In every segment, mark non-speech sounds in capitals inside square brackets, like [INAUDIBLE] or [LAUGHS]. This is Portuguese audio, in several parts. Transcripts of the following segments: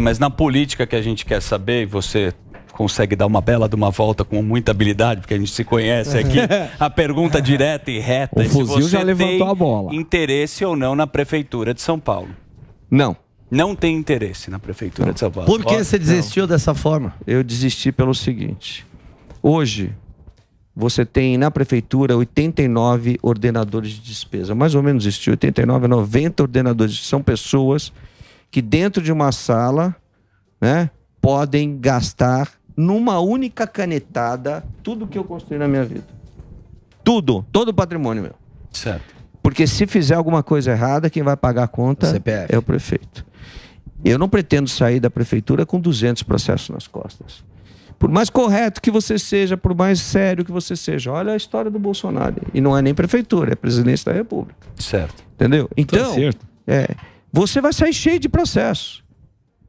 Mas na política que a gente quer saber, você consegue dar uma bela de uma volta com muita habilidade, porque a gente se conhece aqui. [LAUGHS] A pergunta direta e reta é o é se você já levantou a bola. interesse ou não na prefeitura de São Paulo. Não. Não tem interesse na prefeitura não. de São Paulo. Por que você desistiu não. dessa forma? Eu desisti pelo seguinte. Hoje você tem na prefeitura 89 ordenadores de despesa, mais ou menos isso, 89 90 ordenadores, são pessoas que dentro de uma sala, né, podem gastar numa única canetada tudo que eu construí na minha vida. Tudo, todo o patrimônio meu. Certo. Porque se fizer alguma coisa errada, quem vai pagar a conta o é o prefeito. Eu não pretendo sair da prefeitura com 200 processos nas costas. Por mais correto que você seja, por mais sério que você seja, olha a história do Bolsonaro. E não é nem prefeitura, é presidente da República. Certo. Entendeu? Tá então, tá certo. É, você vai sair cheio de processo.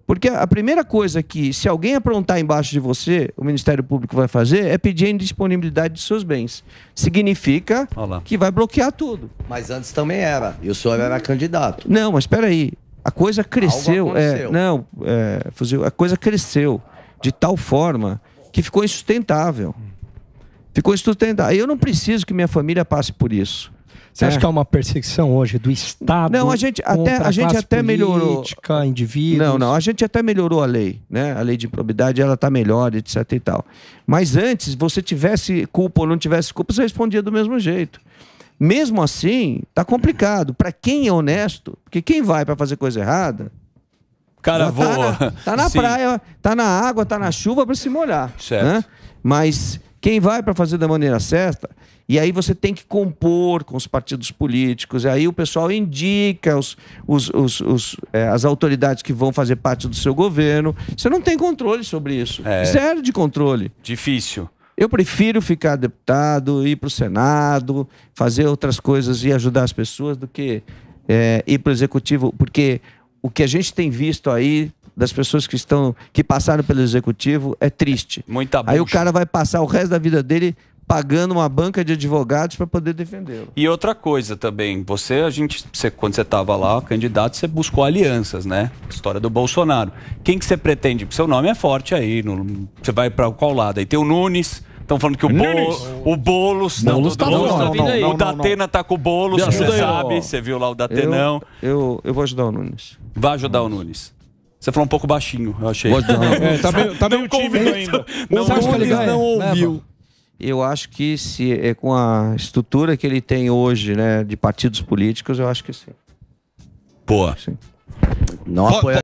Porque a primeira coisa que, se alguém aprontar embaixo de você, o Ministério Público vai fazer é pedir a indisponibilidade de seus bens. Significa Olá. que vai bloquear tudo. Mas antes também era. E o senhor era candidato. Não, mas espera aí. A coisa cresceu. É, não, é, fuzil, a coisa cresceu de tal forma que ficou insustentável. Ficou insustentável. Eu não preciso que minha família passe por isso. Você é. acha que há uma perseguição hoje do Estado? Não, a gente até, a, a gente até política, melhorou. Indivíduos. Não, não, a gente até melhorou a lei, né? A lei de improbidade ela está melhor, etc e tal. Mas antes, você tivesse culpa ou não tivesse culpa, você respondia do mesmo jeito. Mesmo assim, tá complicado. Para quem é honesto, porque quem vai para fazer coisa errada, cara tá voa. Na, tá na Sim. praia, tá na água, tá na chuva para se molhar. Né? Certo. Né? Mas quem vai para fazer da maneira certa, e aí você tem que compor com os partidos políticos. E aí o pessoal indica os, os, os, os é, as autoridades que vão fazer parte do seu governo. Você não tem controle sobre isso. É... Zero de controle. Difícil. Eu prefiro ficar deputado, ir para o Senado, fazer outras coisas e ajudar as pessoas do que é, ir para o Executivo, porque o que a gente tem visto aí das pessoas que estão que passaram pelo executivo é triste. Muita bucha. Aí o cara vai passar o resto da vida dele pagando uma banca de advogados para poder defendê-lo. E outra coisa também, você, a gente, você, quando você estava lá, candidato, você buscou alianças, né? História do Bolsonaro. Quem que você pretende? Porque seu nome é forte aí, no, você vai para qual lado? Aí tem o Nunes. Estão falando que o, Boulos. o Boulos. Não, Boulos tá Boulos, não, tá não, não, tá não, O Datena tá com o Boulos, você sabe. Você viu lá o Datenão. Eu, eu, eu vou ajudar o Nunes. Vai ajudar o Nunes. Você falou um pouco baixinho, eu achei. [LAUGHS] É, tá meio, tá meio tímido ainda. Não, o Nunes não ouviu. Eu acho que se é com a estrutura que ele tem hoje, né, de partidos políticos, eu acho que sim. Pô. Sim. Não apoia